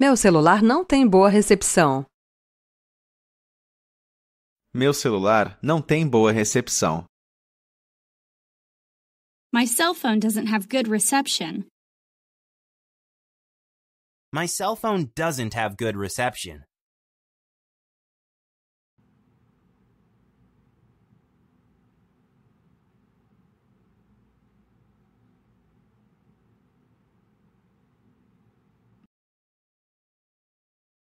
Meu celular não tem boa recepção. Meu celular não tem boa recepção. My cell phone doesn't have good reception. My cell phone doesn't have good reception.